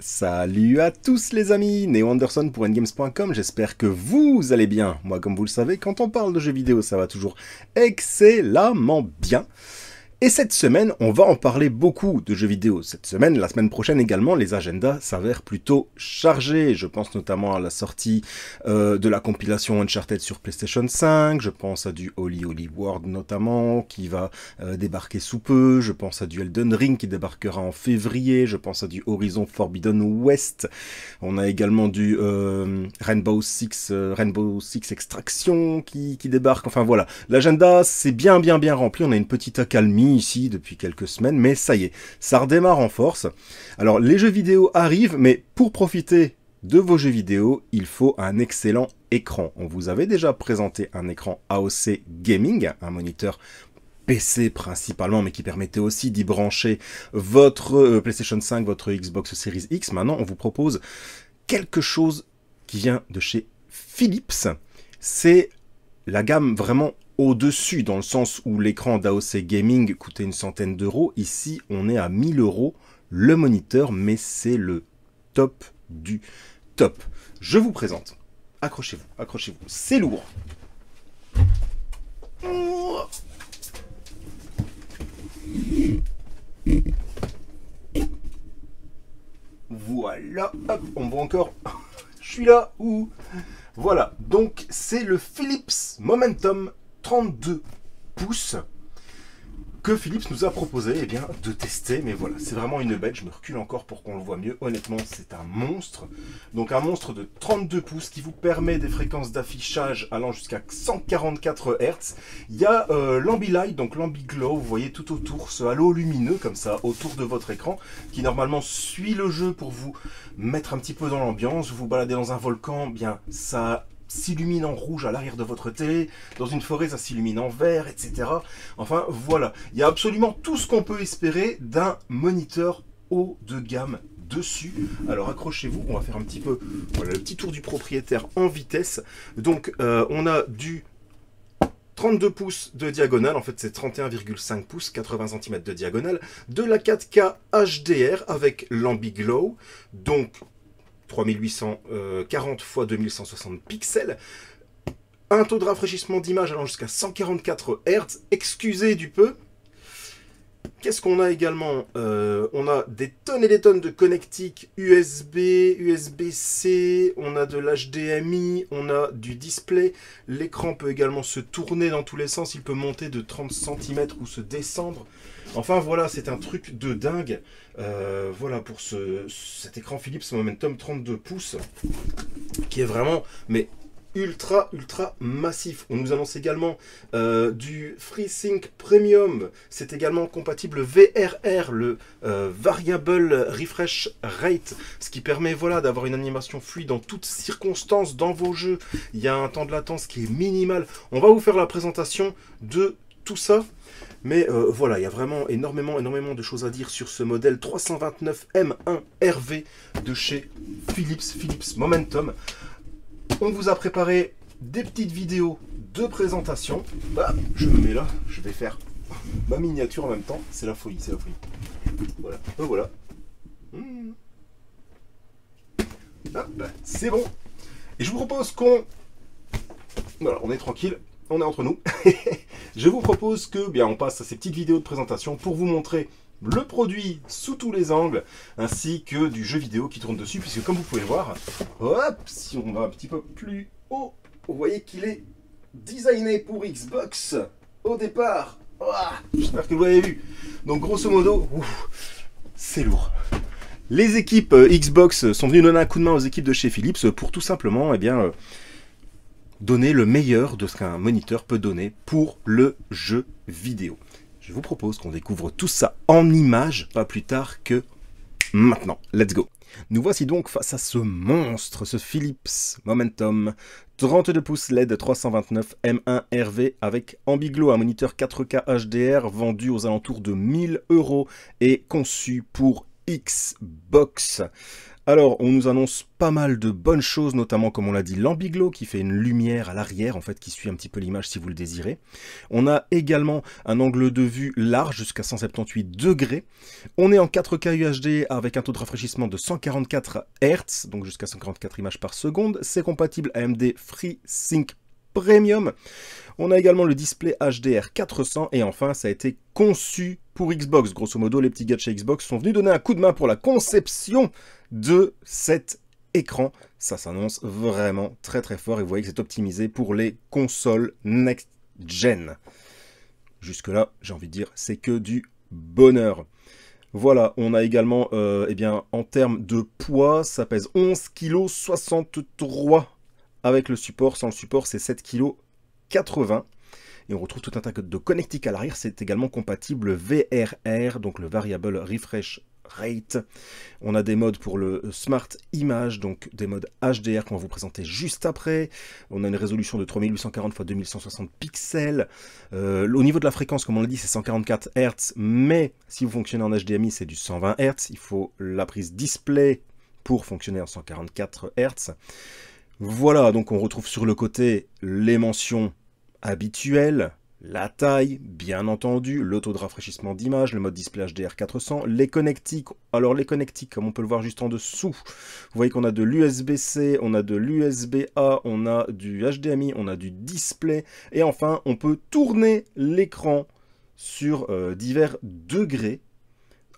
Salut à tous les amis, Neo Anderson pour endgames.com, j'espère que vous allez bien. Moi comme vous le savez, quand on parle de jeux vidéo ça va toujours excellemment bien. Et cette semaine, on va en parler beaucoup de jeux vidéo. Cette semaine, la semaine prochaine également, les agendas s'avèrent plutôt chargés. Je pense notamment à la sortie euh, de la compilation Uncharted sur PlayStation 5, je pense à du Holy Holy World notamment, qui va euh, débarquer sous peu, je pense à du Elden Ring qui débarquera en février, je pense à du Horizon Forbidden West, on a également du euh, Rainbow, Six, euh, Rainbow Six Extraction qui, qui débarque, enfin voilà. L'agenda, c'est bien bien bien rempli, on a une petite accalmie, ici depuis quelques semaines, mais ça y est, ça redémarre en force. Alors les jeux vidéo arrivent, mais pour profiter de vos jeux vidéo, il faut un excellent écran. On vous avait déjà présenté un écran AOC Gaming, un moniteur PC principalement, mais qui permettait aussi d'y brancher votre euh, PlayStation 5, votre Xbox Series X. Maintenant, on vous propose quelque chose qui vient de chez Philips. C'est la gamme vraiment au-dessus, dans le sens où l'écran d'AOC Gaming coûtait une centaine d'euros. Ici, on est à 1000 euros le moniteur, mais c'est le top du top. Je vous présente. Accrochez-vous, accrochez-vous. C'est lourd. Voilà, hop, on voit encore. Je suis là ou voilà. Donc c'est le Philips Momentum 32 pouces que Philips nous a proposé eh bien, de tester. Mais voilà, c'est vraiment une bête. Je me recule encore pour qu'on le voit mieux. Honnêtement, c'est un monstre. Donc un monstre de 32 pouces qui vous permet des fréquences d'affichage allant jusqu'à 144 Hz. Il y a euh, l'ambilight, donc l'Ambi-Glow, vous voyez tout autour, ce halo lumineux comme ça, autour de votre écran, qui normalement suit le jeu pour vous mettre un petit peu dans l'ambiance. Vous vous baladez dans un volcan, eh bien ça s'illumine en rouge à l'arrière de votre télé, dans une forêt ça s'illumine en vert, etc. Enfin voilà, il y a absolument tout ce qu'on peut espérer d'un moniteur haut de gamme dessus. Alors accrochez-vous, on va faire un petit peu le petit tour du propriétaire en vitesse. Donc euh, on a du 32 pouces de diagonale, en fait c'est 31,5 pouces, 80 cm de diagonale, de la 4K HDR avec l'AmbiGlow, donc 3840 x 2160 pixels, un taux de rafraîchissement d'image allant jusqu'à 144 Hz, excusez du peu. Qu'est-ce qu'on a également euh, On a des tonnes et des tonnes de connectiques USB, USB-C, on a de l'HDMI, on a du display. L'écran peut également se tourner dans tous les sens, il peut monter de 30 cm ou se descendre. Enfin voilà, c'est un truc de dingue. Euh, voilà pour cet écran Philips Momentum 32 pouces, qui est vraiment, mais ultra ultra massif. On nous annonce également euh, du FreeSync Premium. C'est également compatible VRR, le euh, Variable Refresh Rate, ce qui permet voilà d'avoir une animation fluide dans toutes circonstances dans vos jeux. Il y a un temps de latence qui est minimal. On va vous faire la présentation de ça. Mais euh, voilà, il y a vraiment énormément, énormément de choses à dire sur ce modèle 329M1RV de chez Philips, Philips Momentum. On vous a préparé des petites vidéos de présentation. Bah, je me mets là, je vais faire ma miniature en même temps. C'est la folie, c'est la folie. Voilà, mmh. c'est bon. Et je vous propose qu'on... Voilà, on est tranquille on est entre nous. je vous propose que bien on passe à ces petites vidéos de présentation pour vous montrer le produit sous tous les angles, ainsi que du jeu vidéo qui tourne dessus, puisque comme vous pouvez le voir, hop, si on va un petit peu plus haut, vous voyez qu'il est designé pour Xbox au départ. J'espère que vous l'avez vu. Donc grosso modo, c'est lourd. Les équipes euh, Xbox sont venues donner un coup de main aux équipes de chez Philips pour tout simplement, eh bien, euh, donner le meilleur de ce qu'un moniteur peut donner pour le jeu vidéo. Je vous propose qu'on découvre tout ça en images pas plus tard que maintenant. Let's go Nous voici donc face à ce monstre, ce Philips Momentum 32 pouces LED 329 M1 RV avec Ambiglo, un moniteur 4K HDR vendu aux alentours de 1000 euros et conçu pour Xbox. Alors, on nous annonce pas mal de bonnes choses, notamment, comme on l'a dit, l'ambiglo qui fait une lumière à l'arrière, en fait, qui suit un petit peu l'image si vous le désirez. On a également un angle de vue large jusqu'à 178 degrés. On est en 4K UHD avec un taux de rafraîchissement de 144 Hz, donc jusqu'à 144 images par seconde. C'est compatible AMD FreeSync Premium. On a également le display HDR 400 et enfin ça a été conçu pour Xbox. Grosso modo, les petits gars de chez Xbox sont venus donner un coup de main pour la conception de cet écran. Ça s'annonce vraiment très très fort et vous voyez que c'est optimisé pour les consoles next-gen. Jusque-là, j'ai envie de dire, c'est que du bonheur. Voilà, on a également, et euh, eh bien, en termes de poids, ça pèse 11 kg 63 avec le support. Sans le support, c'est 7 kg 80. Et on retrouve tout un tas de connectiques à l'arrière. C'est également compatible VRR, donc le Variable Refresh on a des modes pour le Smart Image, donc des modes HDR qu'on va vous présenter juste après. On a une résolution de 3840 x 2160 pixels. Euh, au niveau de la fréquence, comme on l'a dit, c'est 144 Hz, mais si vous fonctionnez en HDMI, c'est du 120 Hz. Il faut la prise display pour fonctionner en 144 Hz. Voilà, donc on retrouve sur le côté les mentions habituelles, la taille, bien entendu, le taux de rafraîchissement d'image, le mode display HDR 400, les connectiques. Alors les connectiques, comme on peut le voir juste en dessous, vous voyez qu'on a de l'USB-C, on a de l'USB-A, on a du HDMI, on a du display. Et enfin, on peut tourner l'écran sur euh, divers degrés,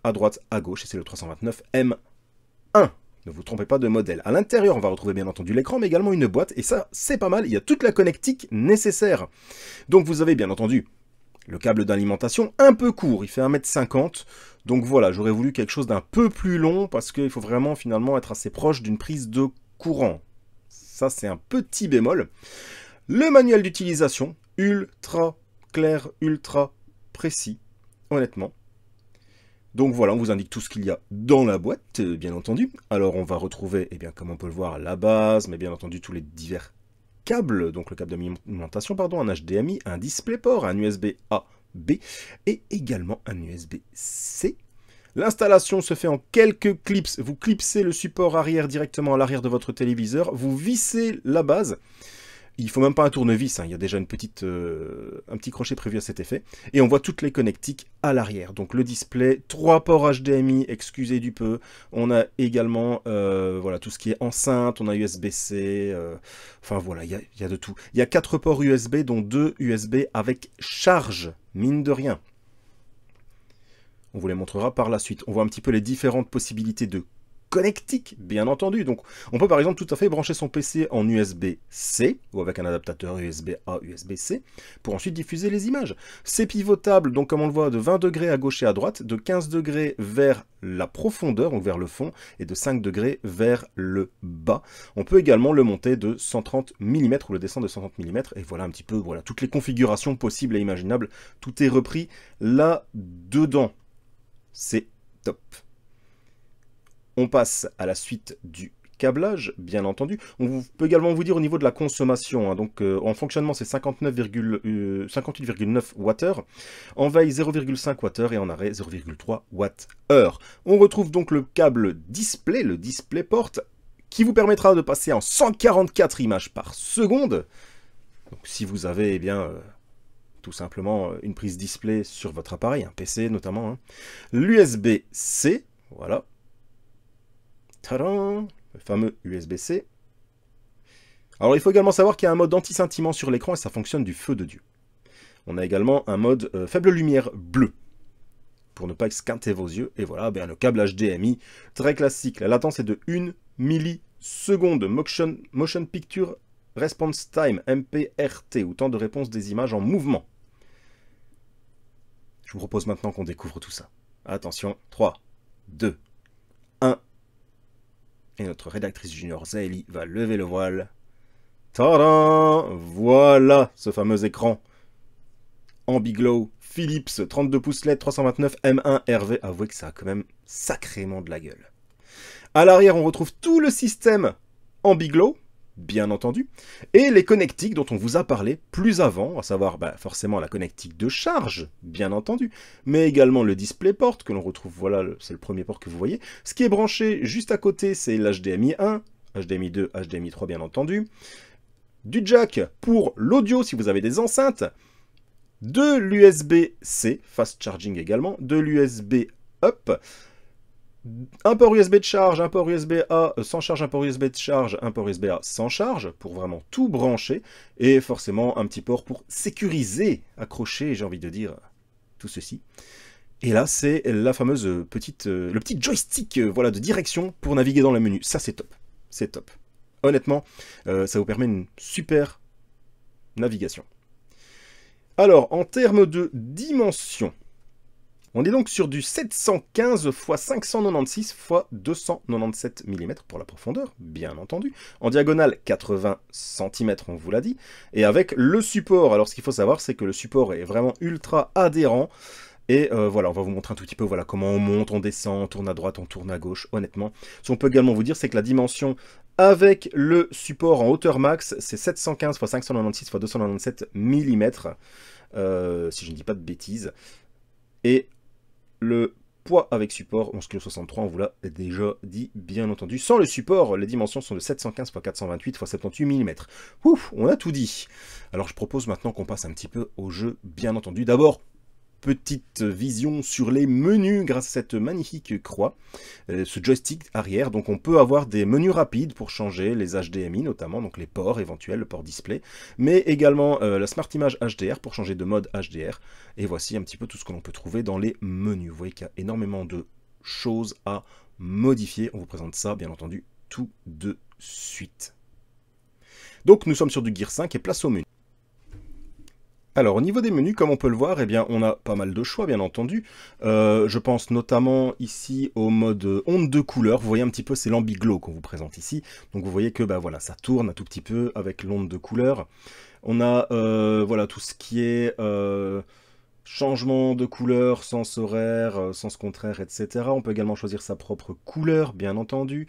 à droite, à gauche, et c'est le 329M1. Ne vous trompez pas de modèle. À l'intérieur, on va retrouver bien entendu l'écran, mais également une boîte. Et ça, c'est pas mal. Il y a toute la connectique nécessaire. Donc vous avez bien entendu le câble d'alimentation un peu court. Il fait 1m50. Donc voilà, j'aurais voulu quelque chose d'un peu plus long parce qu'il faut vraiment finalement être assez proche d'une prise de courant. Ça, c'est un petit bémol. Le manuel d'utilisation, ultra clair, ultra précis, honnêtement. Donc voilà, on vous indique tout ce qu'il y a dans la boîte, euh, bien entendu. Alors on va retrouver, eh bien, comme on peut le voir, la base, mais bien entendu tous les divers câbles, donc le câble d'alimentation, pardon, un HDMI, un DisplayPort, un USB A, B, et également un USB C. L'installation se fait en quelques clips. Vous clipsez le support arrière directement à l'arrière de votre téléviseur, vous vissez la base, il faut même pas un tournevis, hein. il y a déjà une petite, euh, un petit crochet prévu à cet effet. Et on voit toutes les connectiques à l'arrière. Donc le display, trois ports HDMI, excusez du peu. On a également euh, voilà, tout ce qui est enceinte, on a USB-C, euh, enfin voilà, il y a, y a, de tout. Il y a quatre ports USB, dont deux USB avec charge, mine de rien. On vous les montrera par la suite. On voit un petit peu les différentes possibilités de connectique, bien entendu. Donc, on peut par exemple tout à fait brancher son PC en USB-C ou avec un adaptateur USB-A, USB-C pour ensuite diffuser les images. C'est pivotable, donc comme on le voit, de 20 degrés à gauche et à droite, de 15 degrés vers la profondeur, ou vers le fond, et de 5 degrés vers le bas. On peut également le monter de 130 mm ou le descendre de 130 mm, et voilà un petit peu, voilà, toutes les configurations possibles et imaginables, tout est repris là-dedans. C'est top. On passe à la suite du câblage, bien entendu. On peut également vous dire au niveau de la consommation. Hein, donc euh, en fonctionnement, c'est 58,9 Wh. En veille, 0,5 Wh et en arrêt, 0,3 Wh. On retrouve donc le câble display, le display port, qui vous permettra de passer en 144 images par seconde. Donc si vous avez, eh bien... Euh, tout simplement euh, une prise display sur votre appareil, un PC notamment. Hein. L'USB-C, voilà, le fameux USB-C. Alors il faut également savoir qu'il y a un mode anti-scintillement sur l'écran et ça fonctionne du feu de Dieu. On a également un mode euh, faible lumière bleue pour ne pas exquinter vos yeux. Et voilà, ben, le câble HDMI, très classique. La latence est de 1 milliseconde. Motion, motion Picture Response Time, MPRT, ou temps de réponse des images en mouvement. Je vous propose maintenant qu'on découvre tout ça. Attention, 3, 2, et notre rédactrice junior Zaeli va lever le voile. Tadam Voilà ce fameux écran. Ambiglow, Philips, 32 pouces LED, 329 M1 RV. Avouez que ça a quand même sacrément de la gueule. À l'arrière, on retrouve tout le système Ambiglow, bien entendu, et les connectiques dont on vous a parlé plus avant, à savoir bah, forcément la connectique de charge, bien entendu, mais également le display DisplayPort que l'on retrouve, voilà, c'est le premier port que vous voyez. Ce qui est branché juste à côté, c'est l'HDMI 1, HDMI 2, HDMI 3 bien entendu, du jack pour l'audio si vous avez des enceintes, de l'USB-C, fast charging également, de l'USB up, un port USB de charge, un port USB-A euh, sans charge, un port USB de charge, un port USB-A sans charge, pour vraiment tout brancher, et forcément un petit port pour sécuriser, accrocher, j'ai envie de dire, tout ceci. Et là, c'est la fameuse petite, euh, le petit joystick euh, voilà, de direction pour naviguer dans le menu. Ça, c'est top. C'est top. Honnêtement, ça vous permet une super navigation. Alors, en termes de dimension, on est donc sur du 715 x 596 x 297 mm pour la profondeur, bien entendu. En diagonale, 80 cm, on vous l'a dit. Et avec le support, alors ce qu'il faut savoir, c'est que le support est vraiment ultra adhérent. Et euh, voilà, on va vous montrer un tout petit peu voilà, comment on monte, on descend, on tourne à droite, on tourne à gauche, honnêtement. Ce qu'on peut également vous dire, c'est que la dimension avec le support en hauteur max, c'est 715 x 596 x 297 mm, si je ne dis pas de bêtises. Et le poids avec support 11,63 kg, on vous l'a déjà dit bien entendu. Sans le support, les dimensions sont de 715 x 428 x 78 mm. Ouf, on a tout dit. Alors je propose maintenant qu'on passe un petit peu au jeu bien entendu. D'abord, petite vision sur les menus grâce à cette magnifique croix, euh, ce joystick arrière. Donc on peut avoir des menus rapides pour changer les HDMI notamment, donc les ports éventuels, le port display, mais également euh, la Smart Image HDR pour changer de mode HDR. Et voici un petit peu tout ce que l'on peut trouver dans les menus. Vous voyez qu'il y a énormément de choses à modifier. On vous présente ça bien entendu tout de suite. Donc nous sommes sur du Gear 5 et place au menu. Alors au niveau des menus, comme on peut le voir, eh bien, on a pas mal de choix bien entendu. Euh, je pense notamment ici au mode euh, onde de couleur. Vous voyez un petit peu, c'est l'ambiglow qu'on vous présente ici. Donc vous voyez que bah, voilà, ça tourne un tout petit peu avec l'onde de couleur. On a euh, voilà tout ce qui est changement de couleur, sens horaire, sens contraire, etc. On peut également choisir sa propre couleur, bien entendu.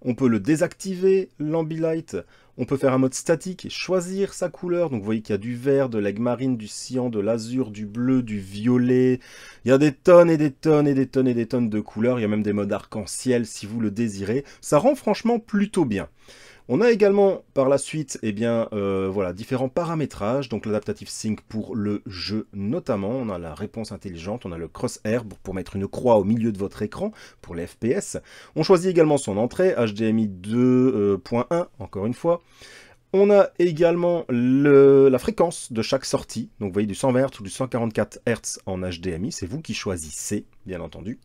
On peut le désactiver, l'ambilight. On peut faire un mode statique et choisir sa couleur. Donc vous voyez qu'il y a du vert, de l'aigle marine, du cyan, de l'azur, du bleu, du violet. Il y a des tonnes et des tonnes et des tonnes et des tonnes de couleurs. Il y a même des modes arc-en-ciel si vous le désirez. Ça rend franchement plutôt bien. On a également par la suite eh bien, euh, voilà, différents paramétrages, donc l'adaptative sync pour le jeu notamment, on a la réponse intelligente, on a le crosshair pour mettre une croix au milieu de votre écran pour les FPS, on choisit également son entrée, HDMI 2.1 encore une fois, on a également le, la fréquence de chaque sortie, donc vous voyez du 120 Hz ou du 144 Hz en HDMI, c'est vous qui choisissez bien entendu.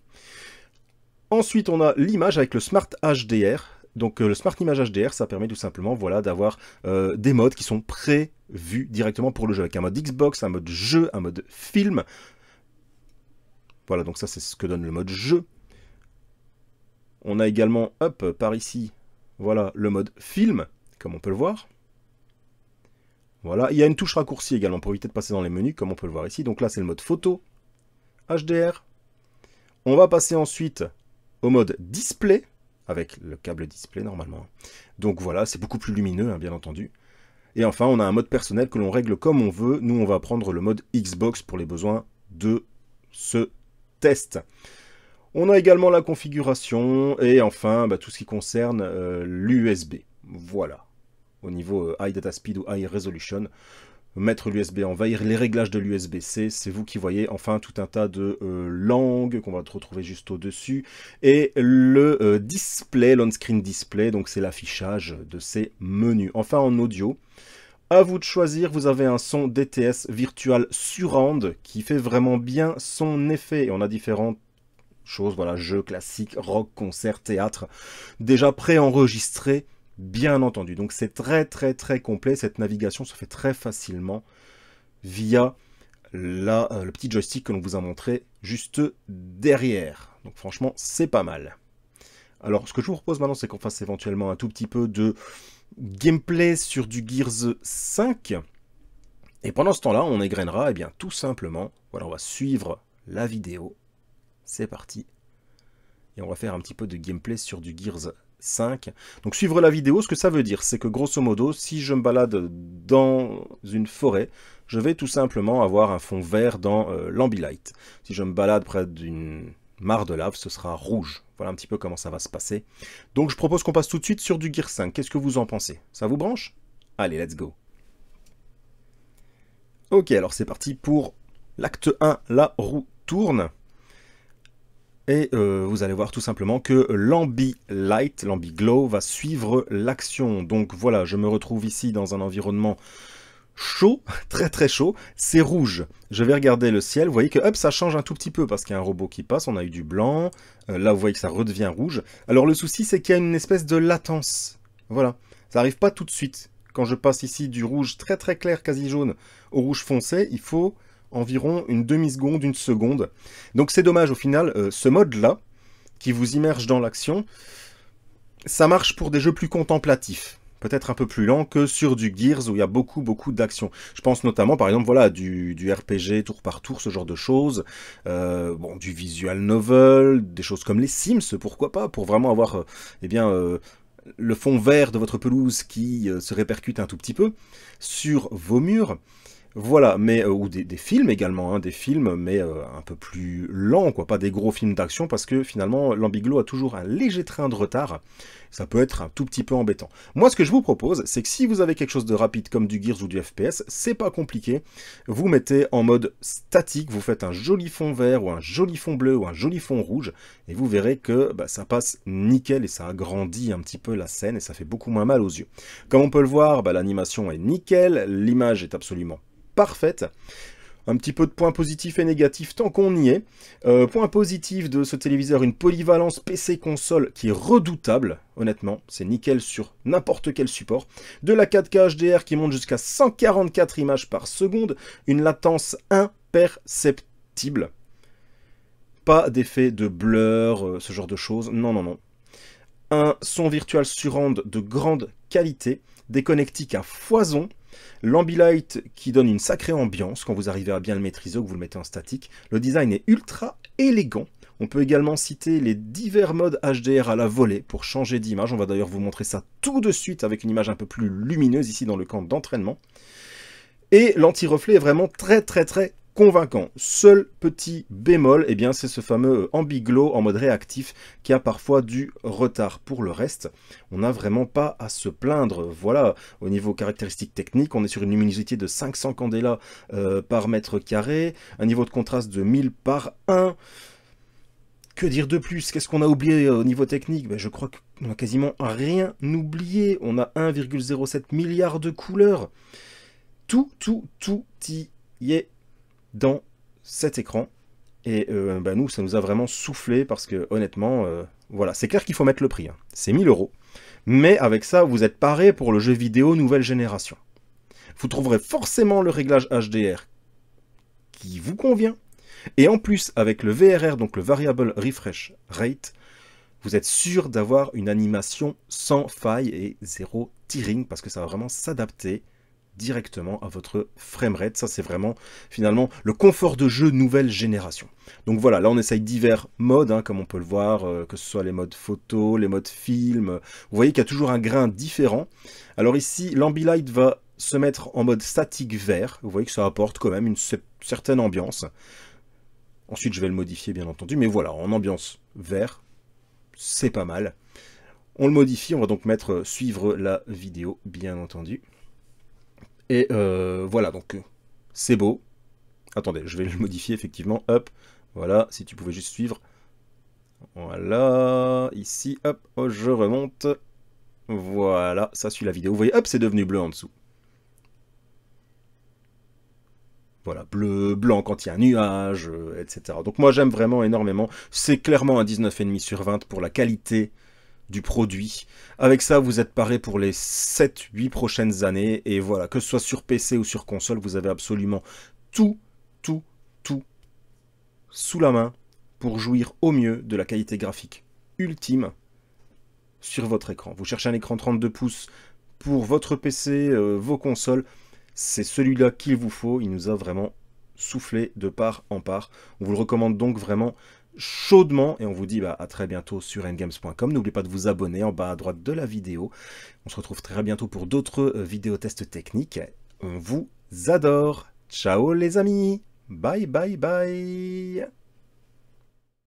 Ensuite, on a l'image avec le Smart HDR. Donc euh, le Smart Image HDR, ça permet tout simplement voilà, d'avoir euh, des modes qui sont prévus directement pour le jeu, avec un mode Xbox, un mode jeu, un mode film. Voilà, donc ça c'est ce que donne le mode jeu. On a également, hop, par ici, voilà, le mode film, comme on peut le voir. Voilà, il y a une touche raccourci également pour éviter de passer dans les menus, comme on peut le voir ici. Donc là, c'est le mode photo, HDR. On va passer ensuite au mode display avec le câble display normalement. Donc voilà, c'est beaucoup plus lumineux, hein, bien entendu. Et enfin, on a un mode personnel que l'on règle comme on veut. Nous, on va prendre le mode Xbox pour les besoins de ce test. On a également la configuration et enfin bah, tout ce qui concerne euh, l'USB. Voilà, au niveau euh, High Data Speed ou High Resolution mettre l'USB en envahir, les réglages de l'USB-C, c'est vous qui voyez, enfin tout un tas de euh, langues qu'on va retrouver juste au-dessus, et le euh, display, l'on-screen display, donc c'est l'affichage de ces menus. Enfin en audio, à vous de choisir, vous avez un son DTS Virtual Surround qui fait vraiment bien son effet, et on a différentes choses, voilà, jeux classiques, rock, concert, théâtre, déjà préenregistrés, bien entendu. Donc c'est très très très complet, cette navigation se fait très facilement via la, euh, le petit joystick que l'on vous a montré juste derrière. Donc franchement, c'est pas mal. Alors ce que je vous propose maintenant, c'est qu'on fasse éventuellement un tout petit peu de gameplay sur du Gears 5. Et pendant ce temps-là, on égrènera, eh bien, tout simplement, voilà, on va suivre la vidéo. C'est parti. Et on va faire un petit peu de gameplay sur du Gears 5. Donc suivre la vidéo, ce que ça veut dire, c'est que grosso modo, si je me balade dans une forêt, je vais tout simplement avoir un fond vert dans euh, l'ambilight. Si je me balade près d'une mare de lave, ce sera rouge. Voilà un petit peu comment ça va se passer. Donc je propose qu'on passe tout de suite sur du Gear 5. Qu'est-ce que vous en pensez Ça vous branche Allez, let's go Ok, alors c'est parti pour l'acte 1, la roue tourne. Et euh, vous allez voir tout simplement que l'ambi-light, l'ambi-glow va suivre l'action. Donc voilà, je me retrouve ici dans un environnement chaud, très très chaud, c'est rouge. Je vais regarder le ciel, vous voyez que hop, ça change un tout petit peu parce qu'il y a un robot qui passe, on a eu du blanc, euh, là vous voyez que ça redevient rouge. Alors le souci c'est qu'il y a une espèce de latence, voilà, ça n'arrive pas tout de suite. Quand je passe ici du rouge très très clair, quasi jaune, au rouge foncé, il faut environ une demi-seconde, une seconde. Donc c'est dommage au final, euh, ce mode-là, qui vous immerge dans l'action, ça marche pour des jeux plus contemplatifs peut-être un peu plus lent que sur du Gears où il y a beaucoup beaucoup d'actions. Je pense notamment par exemple voilà du, RPG tour par tour, ce genre de choses, euh, bon du visual novel, des choses comme les Sims, pourquoi pas, pour vraiment avoir euh, eh bien le fond vert de votre pelouse qui se répercute un tout petit peu sur vos murs. Voilà, mais euh, ou des, films également, hein, des films, mais euh, un peu plus lents, quoi, pas des gros films d'action, parce que finalement, l'ambiglo a toujours un léger train de retard. Ça peut être un tout petit peu embêtant. Moi, ce que je vous propose, c'est que si vous avez quelque chose de rapide comme du Gears ou du FPS, c'est pas compliqué. Vous mettez en mode statique, vous faites un joli fond vert ou un joli fond bleu ou un joli fond rouge, et vous verrez que bah, ça passe nickel et ça agrandit un petit peu la scène et ça fait beaucoup moins mal aux yeux. Comme on peut le voir, bah, l'animation est nickel, l'image est absolument parfaite. Un petit peu de points positifs et négatifs tant qu'on y est. Euh, point positif de ce téléviseur, une polyvalence PC-console qui est redoutable, honnêtement. C'est nickel sur n'importe quel support. De la 4K HDR qui monte jusqu'à 144 images par seconde. Une latence imperceptible. Pas d'effet de blur, euh, ce genre de choses. Non, non, non. Un son virtuel surround de grande qualité. Des connectiques à foison L'ambilight qui donne une sacrée ambiance quand vous arrivez à bien le maîtriser ou que vous le mettez en statique. Le design est ultra élégant. On peut également citer les divers modes HDR à la volée pour changer d'image. On va d'ailleurs vous montrer ça tout de suite avec une image un peu plus lumineuse ici dans le camp d'entraînement. Et l'anti-reflet est vraiment très très très convaincant. Seul petit bémol, et eh bien, c'est ce fameux ambiglo en mode réactif qui a parfois du retard. Pour le reste, on n'a vraiment pas à se plaindre. Voilà, au niveau caractéristiques techniques, on est sur une luminosité de 500 candela euh, par mètre carré, un niveau de contraste de 1000 par 1. Que dire de plus Qu'est-ce qu'on a oublié euh, au niveau technique ben, Je crois qu'on a quasiment rien oublié. On a 1,07 milliard de couleurs. Tout, tout, tout y est dans cet écran. Et ben nous, ça nous a vraiment soufflé parce que honnêtement, euh, voilà, c'est clair qu'il faut mettre le prix. Hein. C'est 1000 euros. Mais avec ça, vous êtes paré pour le jeu vidéo nouvelle génération. Vous trouverez forcément le réglage HDR qui vous convient. Et en plus, avec le VRR, donc le Variable Refresh Rate, vous êtes sûr d'avoir une animation sans faille et zéro tearing parce que ça va vraiment s'adapter directement à votre framerate. Ça, c'est vraiment finalement le confort de jeu nouvelle génération. Donc voilà, là on essaye divers modes, hein, comme on peut le voir, euh, que ce soit les modes photo, les modes film. Vous voyez qu'il y a toujours un grain différent. Alors ici, l'ambilight va se mettre en mode statique vert. Vous voyez que ça apporte quand même une certaine ambiance. Ensuite, je vais le modifier, bien entendu. Mais voilà, en ambiance vert, c'est pas mal. On le modifie, on va donc mettre euh, suivre la vidéo, bien entendu. Et euh, voilà, donc euh, c'est beau. Attendez, je vais le modifier effectivement. Hop, voilà, si tu pouvais juste suivre. Voilà, ici, hop, oh, je remonte. Voilà, ça suit la vidéo. Vous voyez, hop, c'est devenu bleu en dessous. Voilà, bleu, blanc quand il y a un nuage, euh, etc. Donc moi j'aime vraiment énormément. C'est clairement un 19,5 sur 20 pour la qualité du produit. Avec ça, vous êtes paré pour les 7-8 prochaines années. Et voilà, que ce soit sur PC ou sur console, vous avez absolument tout, tout, tout sous la main pour jouir au mieux de la qualité graphique ultime sur votre écran. Vous cherchez un écran 32 pouces pour votre PC, euh, vos consoles, c'est celui-là qu'il vous faut. Il nous a vraiment soufflé de part en part. On vous le recommande donc vraiment chaudement et on vous dit bah, à très bientôt sur endgames.com. N'oubliez pas de vous abonner en bas à droite de la vidéo. On se retrouve très bientôt pour d'autres euh, vidéos tests techniques. On vous adore. Ciao les amis. Bye bye bye.